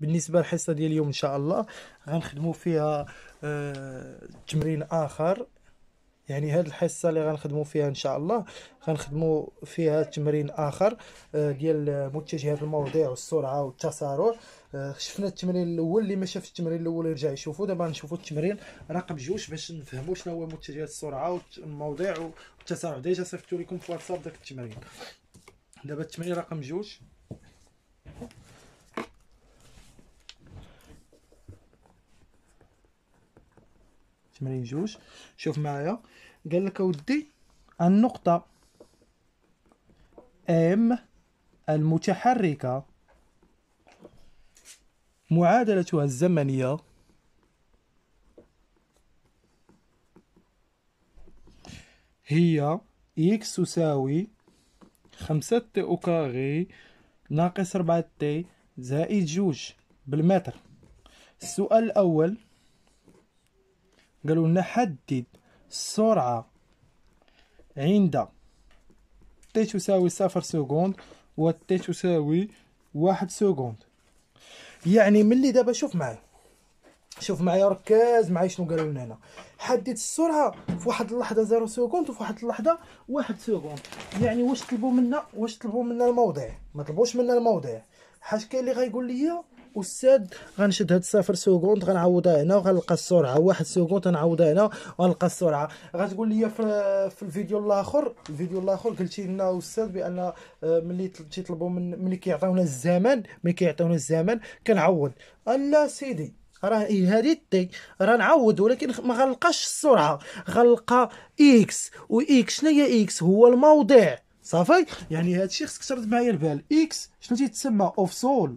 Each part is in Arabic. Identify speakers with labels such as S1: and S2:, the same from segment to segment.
S1: بالنسبه للحصه ديال اليوم ان شاء الله غنخدموا فيها آه تمرين اخر يعني هذه الحصه اللي غنخدموا فيها ان شاء الله غنخدموا فيها تمرين اخر آه ديال متجهات المواضيع والسرعه والتسارع آه شفنا التمرين الاول اللي ما شافش التمرين الاول يرجع يشوفه دابا نشوفوا التمرين رقم جوج باش نفهموا شنو هو متجهات السرعه والمواضيع والتسارع ديجا صيفطت لكم في واتساب داك التمرين دابا التمرين رقم جوج تمرين جوج شوف معايا قال لك اودي النقطة ام المتحركة معادلتها الزمنية هي اكس تساوي خمسة تي أو كاغي ناقص ربعة تي زائد جوج بالمتر السؤال الأول قالوا لنا حدد السرعة عند تي تساوي صفر سكوند و تي تساوي واحد سكوند يعني ملي دابا شوف معايا شوف معايا ركز معايا شنو قالوا لنا هنا حدد السرعه في واحد اللحظه 0 سكوند وفي واحد اللحظه 1 سكوند يعني واش طلبوا منا واش طلبوا منا الموضع ما طلبوش منا الموضع حاش كاين اللي غايقول لي استاذ غنشد هاد صفر سكوند غنعوضها هنا وغنلقى السرعه واحد سكوند غنعوضها هنا وغنلقى السرعه غتقول لي في, في الفيديو الاخر الفيديو الاخر قلتي لنا استاذ بان آه، ملي تيطلبوا من ملي كيعطيونا الزمن ملي كيعطيونا الزمن كنعوض الا سيدي راه إيه، هادي راه نعوض ولكن ما غنلقاش السرعه غنلقى اكس واكس شنو هي اكس هو الموضع صافي يعني هادشي خصك ترد معايا البال اكس شنو تيتسمى اوف سول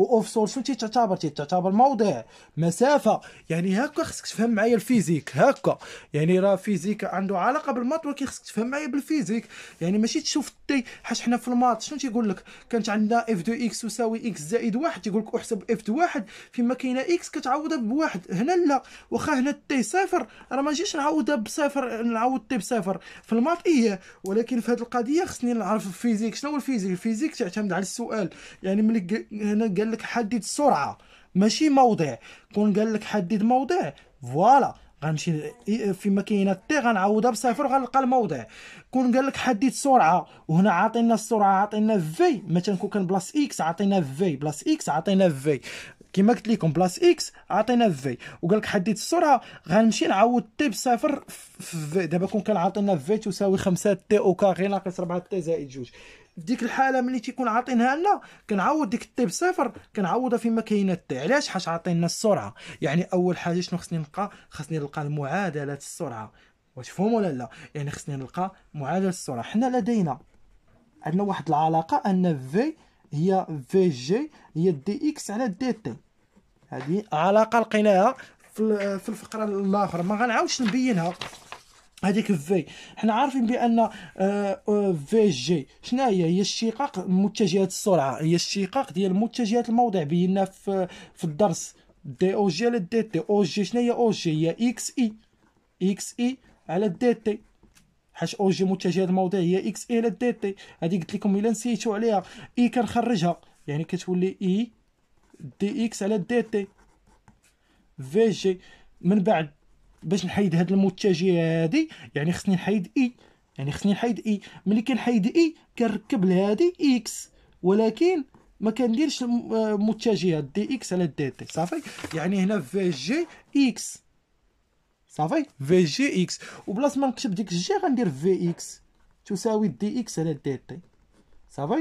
S1: واوف شنو تعتبر تعتبر موضع مسافه يعني هكا خصك تفهم معايا الفيزيك هكا يعني راه فيزيك عنده علاقه بالمات ولكن خصك تفهم معايا بالفيزيك يعني ماشي تشوف تي حاش حنا في المات شنو تيقول لك كانت عندنا اف دو اكس تساوي اكس زائد واحد تيقول لك احسب اف دو واحد فيما كاينه اكس كتعوضها بواحد هنا لا واخا هنا تي صفر راه ما نجيش نعوضها بصفر نعوض تي بصفر في المات ايه ولكن في هذه القضيه خصني نعرف الفيزيك شنو هو الفيزيك الفيزيك تعتمد على السؤال يعني ملي هنا قال لك حدد السرعه ماشي موضع كون قال لك حدد موضع فوالا غنمشي فيما كاينه تي غنعوضها بصفر وغنلقى الموضع كون قال لك حدد السرعه وهنا عاطينا السرعه عاطينا في مثلا كون كان بلاص اكس عاطينا في بلاص اكس عاطينا في كما قلت لكم بلاص اكس عطينا في وقال لك حديت السرعه غنمشي نعوض تي بصفر في دابا كون كان عاطينا في تساوي 5 تي او كاغي ناقص 4 تي زائد 2 ديك الحاله ملي تيكون عاطينها لنا كنعوض ديك التي بصفر كنعوضها فيما كاينه التي علاش حاش عاطينا السرعه يعني اول حاجه شنو خصني نلقى خصني نلقى المعادله السرعه واش فهموا ولا لا يعني خصني نلقى معادله السرعه حنا لدينا عندنا واحد العلاقه ان في هي في جي هي دي اكس على دي تي هذه علاقه لقيناها في الفقره الاخرى ما غنعاودش نبينها هذيك في حنا عارفين بان في آه، جي آه، شنو هي هي الشقاق متجهات السرعه هي الشقاق ديال متجهات الموضع بينا في في الدرس دي او جي على دي تي او جي شنو هي او جي هي اكس اي اكس اي على دي تي حيت اوجي متجهه الموضع هي اكس إيه الى دي تي هذه قلت لكم الا نسيتو عليها اي كنخرجها يعني كتولي اي دي اكس على دي تي في جي من بعد باش نحيد هاد المتجهه هادي يعني خصني نحيد اي يعني خصني نحيد اي ملي كنحيد اي كنركب لهادي اكس ولكن ما كنديرش آه، متجهه دي اكس على دي تي صافي يعني هنا في جي اكس Ça va Vgx. Au commencement, je dis que j'ai dire Vx. Tu sais, oui, dx, c'est la tête. Hein. Ça va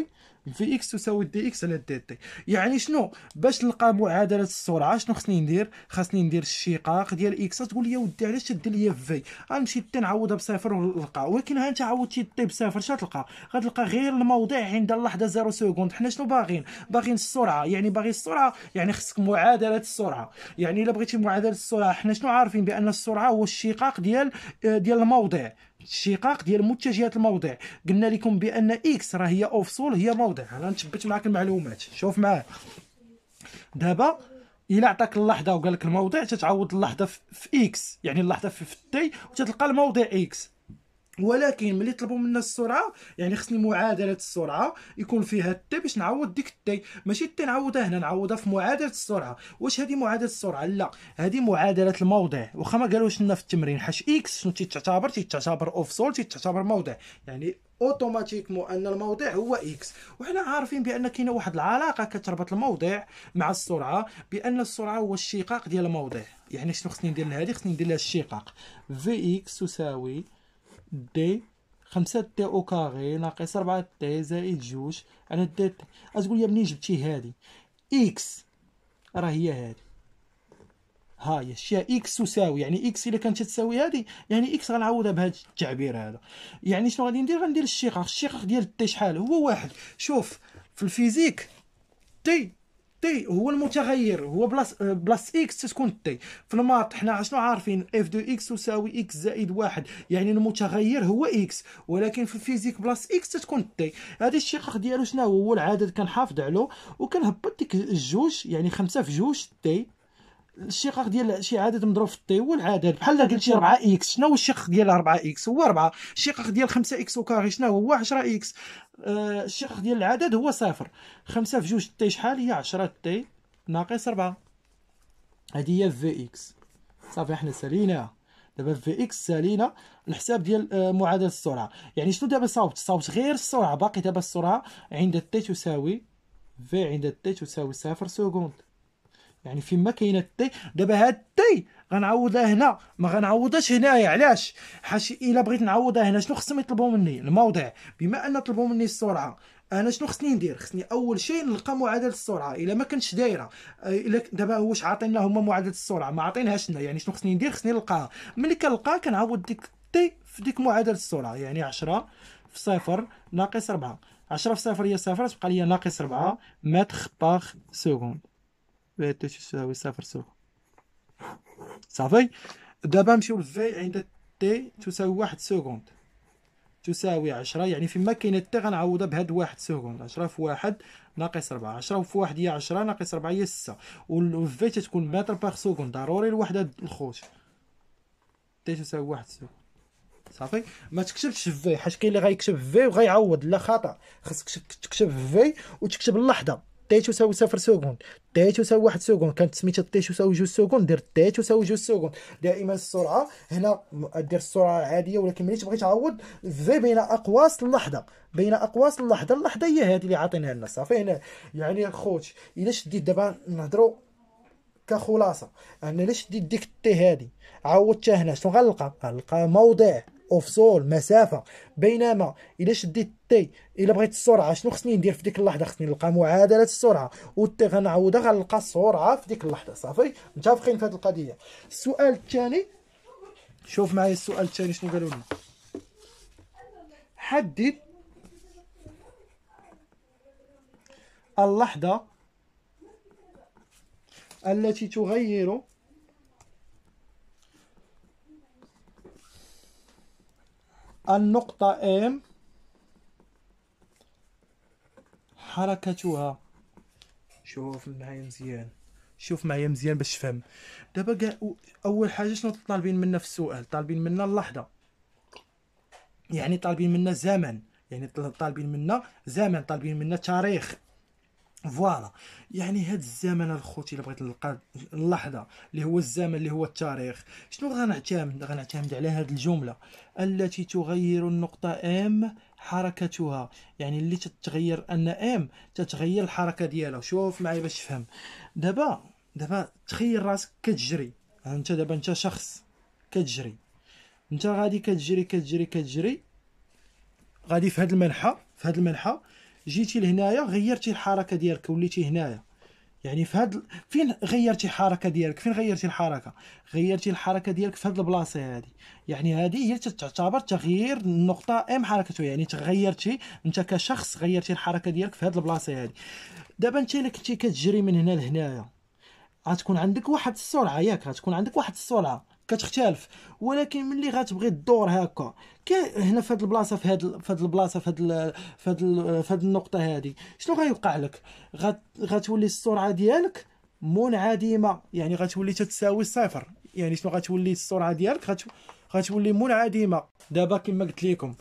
S1: في اكس تساوي دي اكس على دي تي يعني شنو باش نلقى معادله السرعه شنو خصني ندير خصني ندير الشقاق ديال اكس تقول لي ودي علاش دير لي في غنمشي حتى نعوضها بصفر ونلقى ولكن ها انت عاودتي تي بصفر شنو تلقى غتلقى غير الموضع عند اللحظه 0 سكوند حنا شنو باغيين باغيين السرعه يعني باغي السرعه يعني خصك معادله السرعه يعني الا بغيتي معادله السرعه حنا شنو عارفين بان السرعه هو الشقاق ديال آه، ديال الموضع الشقاق ديال متجهات الموضع قلنا لكم بان اكس راه هي اوفصول هي موضع انا نثبت معاك المعلومات شوف معايا دابا الى عطاك اللحظه وقال لك الموضع تتعوض اللحظه في اكس يعني اللحظه في تي وتتلقى الموضع اكس ولكن ملي طلبوا منا السرعه يعني خصني معادله السرعه يكون فيها التي باش نعوض ديك التي ماشي التي نعوضها هنا نعوضها في معادله السرعه واش هذه معادله السرعه لا هذه معادله الموضع واخا ما قالوش لنا في التمرين حاش اكس شنو تعتبر تعتبر سول تعتبر موضع يعني اوتوماتيكمون ان الموضع هو اكس وحنا عارفين بان كاينه واحد العلاقه كتربط الموضع مع السرعه بان السرعه هو الشقاق ديال الموضع يعني شنو خصني ندير لهذه خصني ندير لها الشقاق في اكس تساوي دي خمسة تي او كاغي ناقص ربعة تي زائد جوج على دي تي أتقول لي منين جبتي هادي اكس راه هي هادي ها هي الشيء اكس تساوي يعني اكس الا كانت تساوي هادي يعني اكس غنعوضها بهذا التعبير هذا يعني شنو غادي ندير غندير الشقاق الشقاق ديال تي شحال هو واحد شوف في الفيزيك تي تي هو المتغير هو بلاس آه، بلاس اكس تتكون تي في الماط حنا شنو عارفين اف دو اكس تساوي اكس زائد واحد يعني المتغير هو اكس ولكن في الفيزيك بلاس اكس تتكون تي هذا الشقاق ديالو شنو هو العدد كنحافظ عليه وكنهبط ديك الجوج يعني خمسة في جوج تي الشقق ديال شي عدد مضروب في الطي هو العدد بحال قلتي 4 اكس شنو هو الشق ديال 4 اكس هو 4 الشقق ديال 5 اكس وكاري شنو هو 10 اكس آه الشقق ديال العدد هو صفر 5 في 2 تي شحال هي 10 تي ناقص 4 هذه هي في اكس صافي حنا ساليناها دابا في اكس سالينا الحساب ديال آه، معادله السرعه يعني شنو دابا صاوبت صاوبت غير السرعه باقي دابا السرعه عند تي تساوي في عند تي تساوي صفر سكوند يعني فيما كاينه التي دابا هاد التي غنعوضها هنا ما غنعوضهاش هنايا علاش حاش الا بغيت نعوضها هنا شنو خصهم يطلبوا مني الموضع بما ان طلبوا مني السرعه انا شنو خصني ندير خصني اول شيء نلقى معادله السرعه الا ما كانتش دايره آه، الا دابا واش عاطينا هما معادله السرعه ما عاطينهاش لنا يعني شنو خصني ندير خصني نلقاها ملي كنلقاها كنعوض ديك تي في ديك معادله السرعه يعني 10 في صفر ناقص 4 10 في صفر هي صفر تبقى لي ناقص 4 متر بار سكوند بهذا تساوي صفر سوق صافي دابا نمشيو لفي عند تي تساوي واحد سكوند تساوي عشرة يعني فيما كاينة تي غنعوضها بهاد واحد سكوند عشرة في واحد ناقص ربعة عشرة في واحد هي عشرة ناقص ربعة هي ستة والفي تتكون متر باغ سكوند ضروري الوحدة الخوت تي تساوي واحد سكوند صافي ما تكتبش في حيت كاين اللي غيكتب في وغيعوض لا خطا خاصك تكتب في وتكتب اللحظه تيت وساوي صفر سكون تيت وساوي واحد سكون كانت سميتها تيت وساوي جوج سكون دير تيت وساوي جوج سكون دائما السرعه هنا دير السرعه العاديه ولكن ملي تبغي تعوض في بين اقواس اللحظه بين اقواس اللحظه اللحظه هي هذه اللي عاطينها لنا صافي هنا يعني خوت الا شديت دابا نهضروا كخلاصه انا ليش شديت ديك تي هذه عوضتها هنا شنو غنلقى غنلقى موضع اوف سول مسافه بينما الا شديت تي الا بغيت السرعه شنو خصني ندير في ديك اللحظه خصني نلقى معادله السرعه والتي غنعوضها غنلقى السرعه في ديك اللحظه صافي متفقين في هذه القضيه السؤال الثاني شوف معايا السؤال الثاني شنو قالوا لنا حدد اللحظه التي تغير النقطة M حركتها شوف معايا مزيان شوف معايا مزيان باش تفهم دابا اول حاجه شنو طالبين منا في السؤال طالبين منا اللحظه يعني طالبين منا زمن يعني طالبين منا زمن طالبين منا تاريخ فوالا يعني هاد الزمن الخوتي اللي بغيت نلقى اللحظه اللي هو الزمن اللي هو التاريخ شنو غنعتمد غنعتمد على هاد الجمله التي تغير النقطه ام حركتها يعني اللي تتغير ان ام تتغير الحركه ديالها شوف معايا باش تفهم دابا دابا تخيل راسك كتجري انت دابا انت شخص كتجري انت غادي كتجري كتجري كتجري غادي في هاد المنحه في هاد المنحه جيتي لهنايا غيرتي الحركه ديالك وليتي هنايا يعني في هاد فين غيرتي الحركه ديالك فين غيرتي الحركه غيرتي الحركه ديالك في هاد البلاصه هادي يعني هادي هي تعتبر تغيير النقطه ام حركته يعني تغيرتي انت كشخص غيرتي الحركه ديالك في هاد البلاصه هادي دابا انت الا كنتي كتجري من هنا لهنايا غتكون عندك واحد السرعه ياك غتكون عندك واحد السرعه كتختلف ولكن ملي غتبغي الدور هكا هنا في هذه البلاصه في هذه في هذه البلاصه في هذه في هذه في هذه النقطه هذه شنو غيوقع لك غتولي السرعه ديالك منعدمه يعني غتولي تتساوي الصفر يعني شنو غتولي السرعه ديالك غتولي منعدمه دابا كما قلت لكم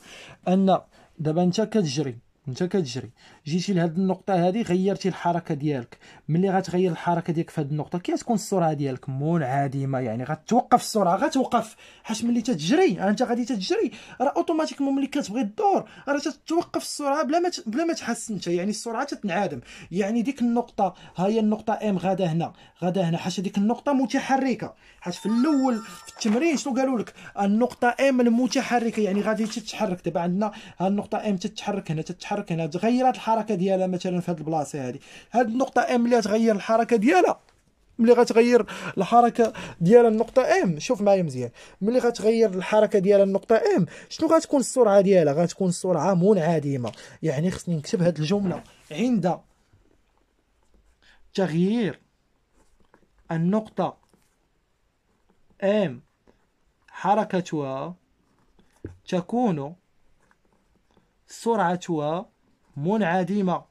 S1: ان دابا انت كتجري انت كتجري جيتي لهاد النقطه هذه غيرتي الحركه ديالك ملي غتغير الحركه ديالك في هاد النقطه كي تكون السرعه ديالك منعدمه يعني غتوقف السرعه غتوقف حيت ملي تتجري انت غادي تتجري راه اوتوماتيك ملي كتبغي الدور راه تتوقف السرعه بلا ما بلا ما تحس انت يعني السرعه تتنعدم يعني ديك النقطه ها هي النقطه ام غادا هنا غادا هنا حيت ديك النقطه متحركه حيت في الاول في التمرين شنو قالوا لك النقطه ام المتحركه يعني غادي تتحرك دابا عندنا ها النقطه ام تتحرك هنا تتحرك تتحرك هنا تغيرت الحركه ديالها مثلا في هذه البلاصه هذه هذه النقطه ام اللي غتغير الحركه ديالها ملي غتغير الحركه ديال النقطه ام شوف معايا مزيان ملي غتغير الحركه ديال النقطه ام شنو غتكون السرعه ديالها غتكون السرعه منعدمه يعني خصني نكتب هذه الجمله عند تغيير النقطه ام حركتها تكون سرعتها منعدمة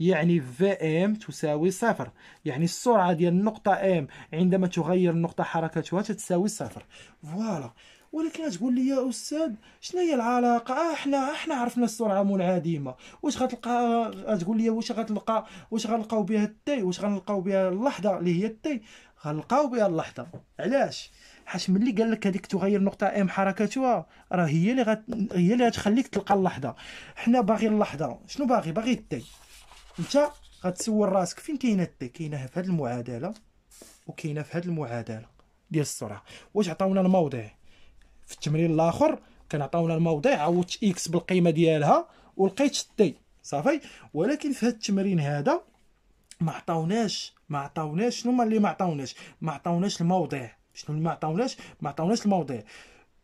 S1: يعني Vm تساوي صفر يعني السرعة ديال النقطة M عندما تغير النقطة حركتها تتساوي صفر فوالا ولكن تقول لي يا استاذ شنو هي العلاقه آه، احنا احنا عرفنا السرعه منعدمه واش غتلقى تقول لي واش غتلقى واش غنلقاو بها التي واش غنلقاو بها اللحظه اللي هي التي غنلقاو بها اللحظه علاش حاش ملي قال لك هذيك تغير نقطه ام حركتها راه هي اللي غت... هي اللي غتخليك تلقى اللحظه حنا باغي اللحظه شنو باغي باغي التي انت غتسول راسك فين كاينه التي كاينه في هذه المعادله وكاينه في هذه المعادله ديال السرعه واش عطاونا الموضع في التمرين الاخر كان عطاونا الموضع عوضت اكس بالقيمه ديالها ولقيت تي صافي ولكن في هذا التمرين هذا ما عطاوناش ما عطاوناش شنو اللي ما عطاوناش ما عطاوناش الموضع شنو ما عطاوناش ما عطاوناش الموضوع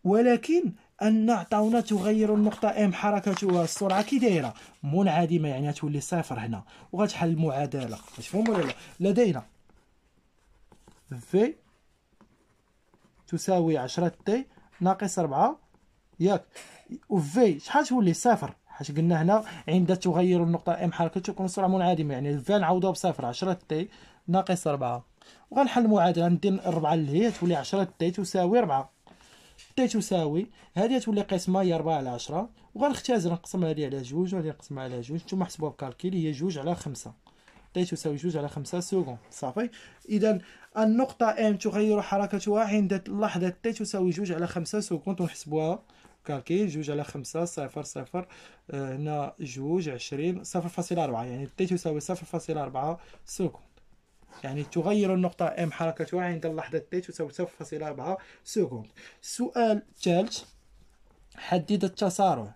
S1: ولكن ان عطاونا تغير النقطه ام حركتها السرعه كي دايره منعدمه يعني غتولي صفر هنا وغتحل المعادله مفهوم ولا لا لدينا في تساوي 10 تي ناقص 4 ياك وفي شحال تولي صفر حيت قلنا هنا عند تغير النقطه ام حركته تكون السرعه منعدمه يعني في نعوضوها بصفر 10 تي ناقص 4 وغنحل المعادله ندير 4 لهي تولي 10 تي تساوي 4 تي تساوي هذه تولي قسمه هي 4 على 10 وغنختزل نقسم هذه على جوج وهذه نقسمها على جوج نتوما حسبوها بكالكيل هي جوج على 5 تي تساوي جوج على 5 سكون صافي اذا النقطه ام تغير حركتها عند اللحظه تي تساوي جوج على 5 سكون ونحسبوها كالكيل جوج على خمسة صفر صفر هنا جوج عشرين صفر فاصلة أربعة يعني تي تساوي صفر فاصلة أربعة سكون يعني تغير النقطة ام حركتها عند اللحظة تي تساوي 0.4 سكوند السؤال الثالث حدد التسارع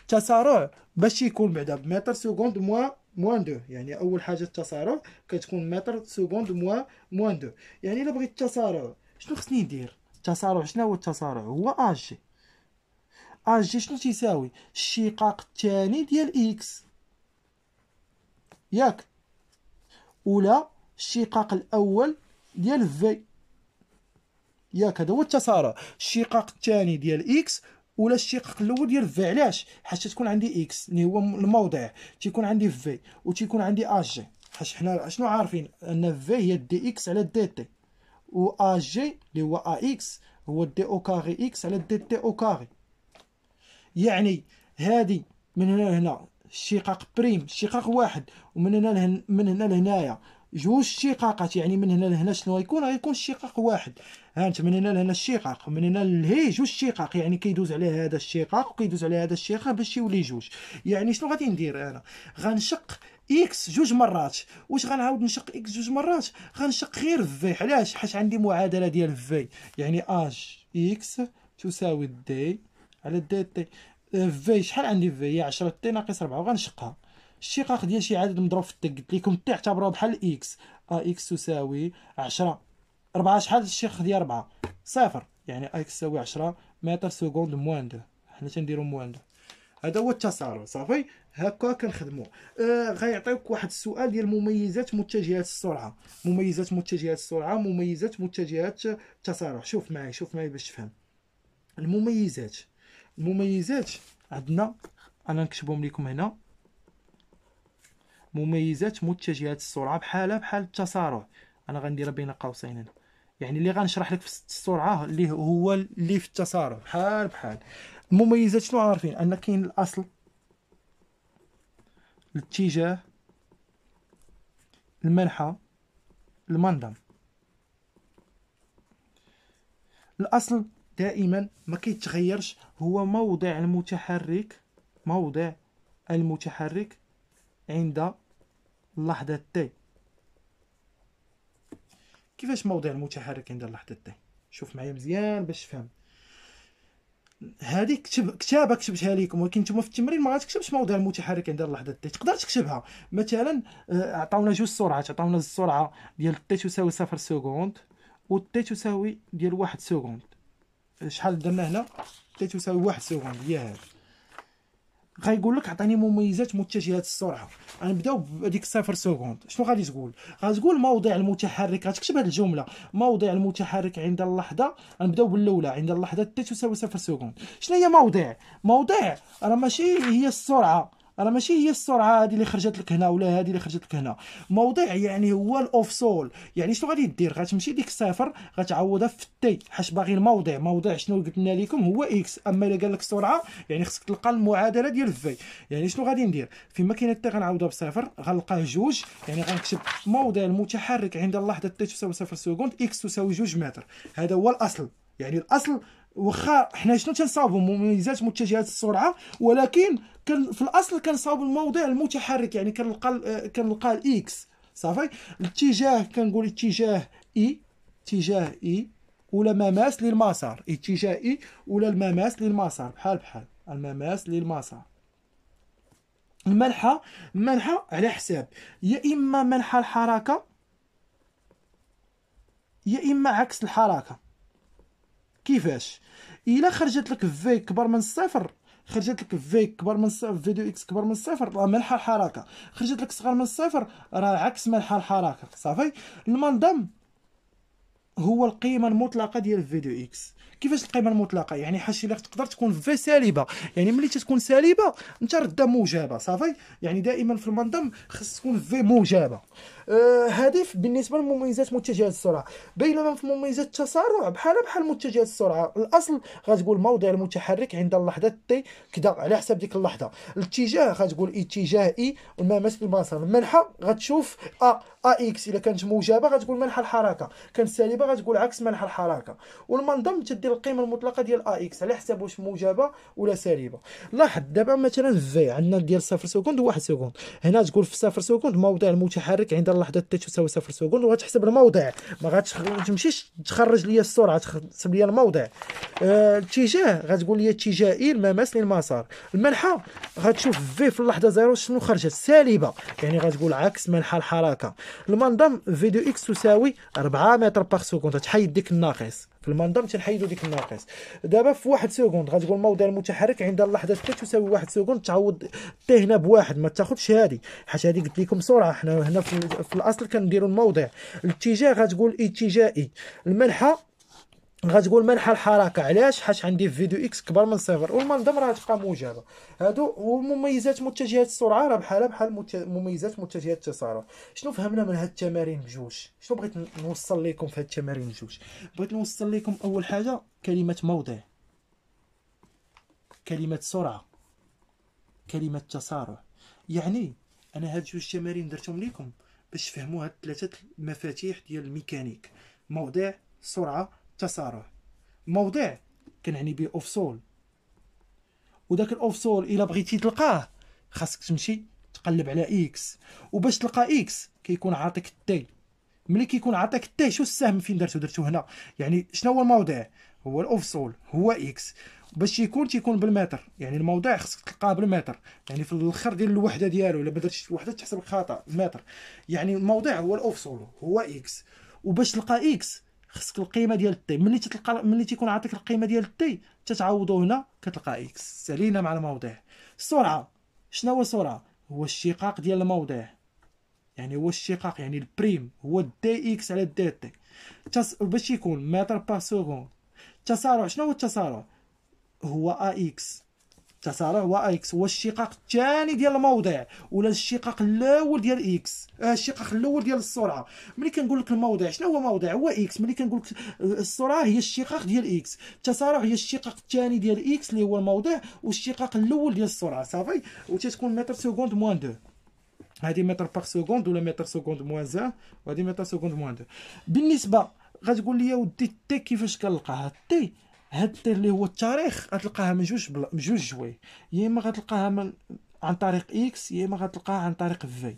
S1: التسارع باش يكون بعدا بمتر سكوند موا موان دو يعني اول حاجه التسارع كتكون متر سكوند موا موان دو يعني الا بغيت التسارع شنو خصني ندير التسارع شنو هو التسارع هو اجي اجي شنو تيساوي الشقاق الثاني ديال اكس ياك أولى الشقاق الأول ديال في ياك هذا هو التسارع الشقاق الثاني ديال إكس ولا الشقاق الاول ديال في علاش حيت تكون عندي اكس اللي هو الموضع تيكون عندي في وتيكون عندي ا جي حيت حنا شنو عارفين ان في هي دي اكس على دي تي و ا جي اللي هو ا اكس هو دي او كاري اكس على دي تي او كاري يعني هادي من هنا لهنا الشقاق بريم الشقاق واحد ومن هنا لهن من هنا لهنايا جوج الشقاقات يعني من هنا لهنا شنو غيكون غيكون الشقاق واحد انت من هنا لهنا الشقاق ومن هنا لهي جوج الشقاق يعني كيدوز عليه هذا الشقاق وكيدوز عليه هذا الشقاق باش يولي جوج يعني شنو غادي ندير انا غنشق اكس جوج مرات واش غنعاود نشق اكس جوج مرات غنشق غير في علاش حيت عندي معادله ديال في يعني اج اكس تساوي دي على دي تي في شحال عندي في هي 10 تي ناقص 4 وغنشقها الشقاق ديال شي عدد مضروب في التي قلت لكم تي اعتبروها بحال اكس ا آه، اكس تساوي 10 4 شحال الشقاق ديال 4 صفر يعني ا آه، اكس تساوي 10 متر سكوند موان 2 حنا تنديرو موان 2 هذا هو التسارع صافي هكا كنخدموا آه غيعطيوك واحد السؤال ديال مميزات متجهات السرعه مميزات متجهات السرعه مميزات متجهات التسارع شوف معايا شوف معايا باش تفهم المميزات المميزات عندنا انا نكتبهم لكم هنا مميزات متجهات السرعه بحالها بحال التسارع انا غنديرها بين قوسين يعني اللي غنشرح لك في السرعه اللي هو اللي في التسارع بحال بحال المميزات شنو عارفين ان كاين الاصل الاتجاه المنحى المنظم الاصل دائما ما كيتغيرش هو موضع المتحرك موضع المتحرك عند اللحظة تي كيفاش موضع المتحرك عند اللحظة تي شوف معايا مزيان باش تفهم هذيك كتب كتابه كتبتها لكم ولكن نتوما في التمرين ما غاتكتبش موضع المتحرك عند اللحظه تي تقدر تكتبها مثلا آه، عطاونا جوج سرعات عطاونا السرعه ديال تي تساوي 0 سكوند و تي تساوي ديال 1 سكوند شحال درنا هنا حتى تساوي واحد سكوند هي هذا غيقول لك عطيني مميزات متجهات السرعه غنبداو بهذيك صفر سكوند شنو غادي تقول غتقول موضع المتحرك غتكتب هذه الجمله موضع المتحرك عند اللحظه غنبداو بالاولى عند اللحظه تساوي صفر سكوند شنو هي موضع موضع راه ماشي هي السرعه راه ماشي هي السرعه هذه اللي خرجت لك هنا ولا هذه اللي خرجت لك هنا موضع يعني هو الاوف سول يعني شنو غادي دير غتمشي ديك صفر غتعوضها في تي حاش باغي الموضع موضع شنو قلنا لكم هو اكس اما الا قال لك السرعه يعني خصك تلقى المعادله ديال في يعني شنو غادي ندير فيما ما كاينه غنعوضها بصفر غنلقاه جوج يعني غنكتب موضع المتحرك عند اللحظه تي تساوي صفر سكوند اكس تساوي جوج متر هذا هو الاصل يعني الاصل واخا حنا شنو تنصاوبو مميزات متجهات السرعه ولكن كان في الاصل كنصاوب الموضع المتحرك يعني كنلقى آه، كنلقى الاكس صافي الاتجاه كنقول اتجاه اي e، اتجاه اي e، ولا مماس للمسار اتجاه اي e، ولا المماس للمسار بحال بحال المماس للمسار المنحة المنحة على حساب يا إما منحة الحركة يا إما عكس الحركة كيفاش الا خرجت لك في كبر من الصفر خرجت لك في كبر من الصفر فيديو اكس كبر من الصفر راه مالحه الحركه خرجت لك صغر من الصفر راه عكس مالحه الحركه صافي المنظم هو القيمه المطلقه ديال فيديو اكس كيفاش القيمه المطلقه يعني حاشيه تقدر تكون في سالبه يعني ملي تكون سالبه انت رده موجبه صافي يعني دائما في المنظم خص تكون في موجبه هدف آه، بالنسبه لمميزات متجهات السرعه بينما في مميزات التسارع بحال بحال متجهات السرعه الاصل غتقول موضع المتحرك عند اللحظه تي كذا على حسب ديك اللحظه الاتجاه غتقول اتجاه اي e، والمماس بالمسار المنحة غتشوف ا ا اكس الا كانت موجبه غتقول منحى الحركه كانت سالبه غتقول عكس منحى الحركه والمنظم تدير ندير القيمه المطلقه ديال ا اكس على حساب واش موجبه ولا سالبه لاحظ دابا مثلا في عندنا ديال 0 سكوند و1 سكوند هنا تقول في 0 سكوند موضع المتحرك عند اللحظه تي تساوي 0 سكوند وغتحسب الموضع ما غاتمشيش تخرج لي السرعه تحسب لي الموضع آه، الاتجاه آه غتقول لي اتجاهي e، المماس للمسار المنحى غتشوف في في اللحظه زيرو شنو خرجت سالبه يعني غتقول عكس منحى الحركه المنظم في دو اكس تساوي 4 متر باغ سكوند تحيد ديك الناقص في المنظم تنحيدوا ديك الناقص دابا في واحد سكوند غتقول الموضع المتحرك عند اللحظه تي تساوي واحد سكوند تعوض تي هنا بواحد ما تاخذش هادي حيت هادي قلت لكم سرعه حنا هنا في, في الاصل كنديروا الموضع الاتجاه غتقول اتجاهي الملحه غتقول منح الحركه علاش حاش عندي فيديو اكس كبر من صفر والمنظم راه تبقى موجبه هادو ومميزات متجهات السرعه راه بحالها بحال مميزات متجهات التسارع شنو فهمنا من هاد التمارين بجوج شنو بغيت نوصل لكم في هاد التمارين بجوج بغيت نوصل لكم اول حاجه كلمه موضع كلمه سرعه كلمه تسارع يعني انا هاد جوج تمارين درتهم لكم باش تفهموا هاد ثلاثه المفاتيح ديال الميكانيك موضع سرعه تسارع موضع كنعني به سول وداك سول الا بغيتي تلقاه خاصك تمشي تقلب على اكس وباش تلقى اكس كيكون عاطيك التي ملي كيكون عاطيك التي شو السهم فين درتو درتو هنا يعني شنو هو الموضع هو سول هو اكس باش يكون تيكون بالمتر يعني الموضع خصك تلقاه بالمتر يعني في الاخر ديال الوحده ديالو الا ما درتش الوحده تحسب خطا المتر يعني الموضع هو سول هو اكس وباش تلقى اكس خصك القيمه ديال تي ملي تتلقى ملي تيكون عاطيك القيمه ديال تي تتعوضو هنا كتلقى اكس سالينا مع الموضع السرعه شنو هو السرعه هو الشقاق ديال الموضع يعني هو الشقاق يعني البريم هو دي اكس على دي تي تس... باش يكون متر بار سكوند التسارع شنو هو التسارع هو ا اكس تسارع هو اكس هو الشقاق الثاني ديال الموضع ولا الشقاق الاول ديال اكس آه الشقاق الاول ديال السرعه ملي كنقول لك الموضع شنو هو موضع هو اكس ملي كنقول لك آه، السرعه هي الشقاق ديال اكس التسارع هي الشقاق الثاني ديال اكس اللي هو الموضع والشقاق الاول ديال السرعه صافي وتتكون متر سكوند موان 2 هادي متر باغ سكوند ولا متر سكوند موان 1 وهادي متر سكوند موان 2 بالنسبه غتقول لي يا ودي تي كيفاش كنلقاها تي هاد الطير اللي هو التاريخ غتلقاها من جوج بلا من جوج جوي يا اما غتلقاها من عن طريق اكس يا اما غتلقاها عن طريق في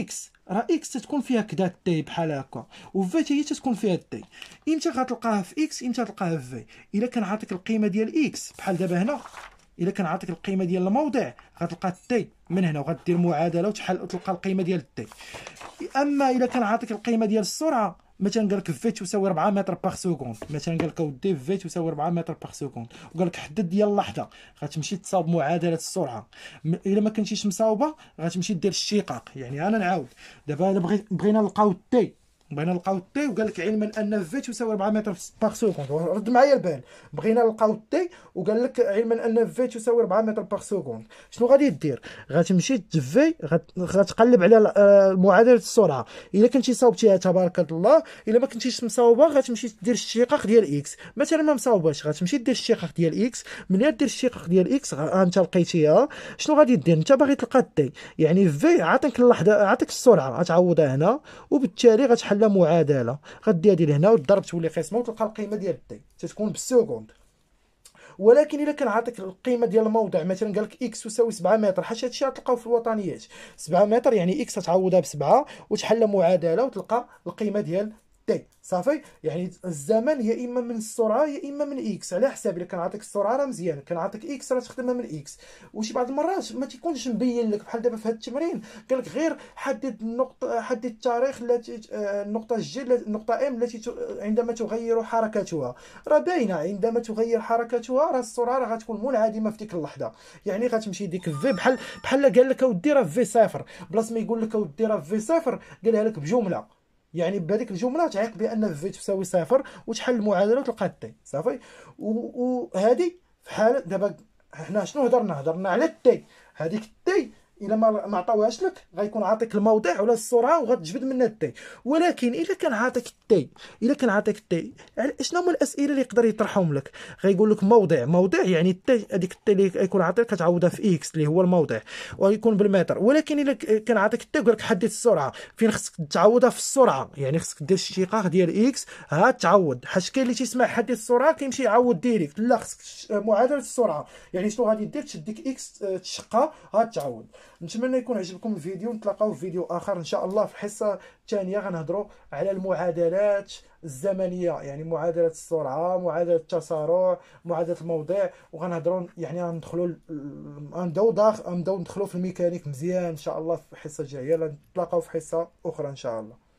S1: اكس راه اكس تتكون فيها كدا تي بحال هكا وفي هي تتكون فيها تي امتى غتلقاها في اكس امتى غتلقاها في في الا كان عاطيك القيمه ديال اكس بحال دابا هنا الا كان عاطيك القيمه ديال الموضع غتلقى تي من هنا وغدير معادله وتحل وتلقى القيمه ديال تي اما الا كان عاطيك القيمه ديال السرعه مثلا قال لك فيت يساوي 4 متر بار سكوند مثلا قال لك اودي فيت تساوي 4 متر بار سكوند وقال لك حدد ديال اللحظه غتمشي تصاوب معادله السرعه الا ما كنتيش مصاوبه غتمشي دير الشقاق يعني انا نعاود دابا الا بغينا نلقاو تي بغينا نلقاو تي وقال لك علما ان في تساوي 4 متر باغ سكوند رد معايا البال بغينا نلقاو تي وقال لك علما ان في تساوي 4 متر باغ سكوند شنو غادي دير غتمشي تفي غتقلب على آه، معادله السرعه الا كنتي صاوبتيها تبارك الله الا ما كنتيش مصاوبه غتمشي دير الشقاق ديال اكس مثلا ما مصاوباش غتمشي دير الشقاق ديال اكس ملي دير الشقاق ديال اكس آه، انت لقيتيها شنو غادي دير انت باغي تلقى تي يعني في عاطيك اللحظه عاطيك السرعه غتعوضها هنا وبالتالي غتحل لا معادله غدي هذه لهنا والضرب تولي قسمه وتلقى القيمه ديال تي تتكون بالسكوند ولكن الا كان عطيك القيمه ديال الموضع مثلا قال لك اكس تساوي 7 متر حاش هادشي غتلقاو في الوطنيات 7 متر يعني اكس تعوضها ب 7 وتحل معادله وتلقى القيمه ديال دي صافي يعني الزمن يا اما من السرعه يا اما من اكس على حساب الا كنعطيك السرعه راه مزيان كنعطيك اكس راه تخدمها من اكس وشي بعض المرات ما تيكونش مبين لك بحال دابا في هذا التمرين قال لك غير حدد النقطه حدد التاريخ التي النقطه آه، جي النقطه ام التي عندما تغير حركتها راه باينه عندما تغير حركتها راه السرعه راه غتكون منعدمه في ديك اللحظه يعني غتمشي ديك في بحال بحال قال لك اودي راه في صفر بلاص ما يقول لك اودي راه في صفر قالها لك بجمله يعني بهذيك الجمله تعيق بان في تساوي صفر وتحل المعادله وتلقى تي صافي وهذه في حاله دابا حنا شنو هضرنا هضرنا على تي هذيك تي الا ما عطاوهاش لك غيكون عاطيك الموضع ولا السرعه وغتجبد منها التاي ولكن الا كان عاطيك التاي الا كان عاطيك التاي شنو هما الاسئله اللي يقدر يطرحهم لك غيقول لك موضع موضع يعني التاي هذيك التاي اللي غيكون عاطيك كتعوضها في اكس اللي هو الموضع وغيكون بالمتر ولكن الا كان عاطيك التاي قال لك حدد السرعه فين خصك تعوضها في السرعه يعني خصك دير الشقاق ديال اكس ها تعوض حاش كاين اللي تيسمع حدد السرعه كيمشي يعوض ديريكت لا خصك معادله السرعه يعني شنو غادي دير تشدك اكس آه، تشقى ها تعوض نتمنى يكون عجبكم الفيديو نتلاقاو في فيديو اخر ان شاء الله في الحصه الثانيه غنهضروا على المعادلات الزمنيه يعني معادله السرعه معادله التسارع معادله الموضوع وغنهضروا يعني غندخلوا غنبداو داخل غنبداو ندخلوا في الميكانيك مزيان ان شاء الله في الحصه الجايه نتلاقاو في حصه اخرى ان شاء الله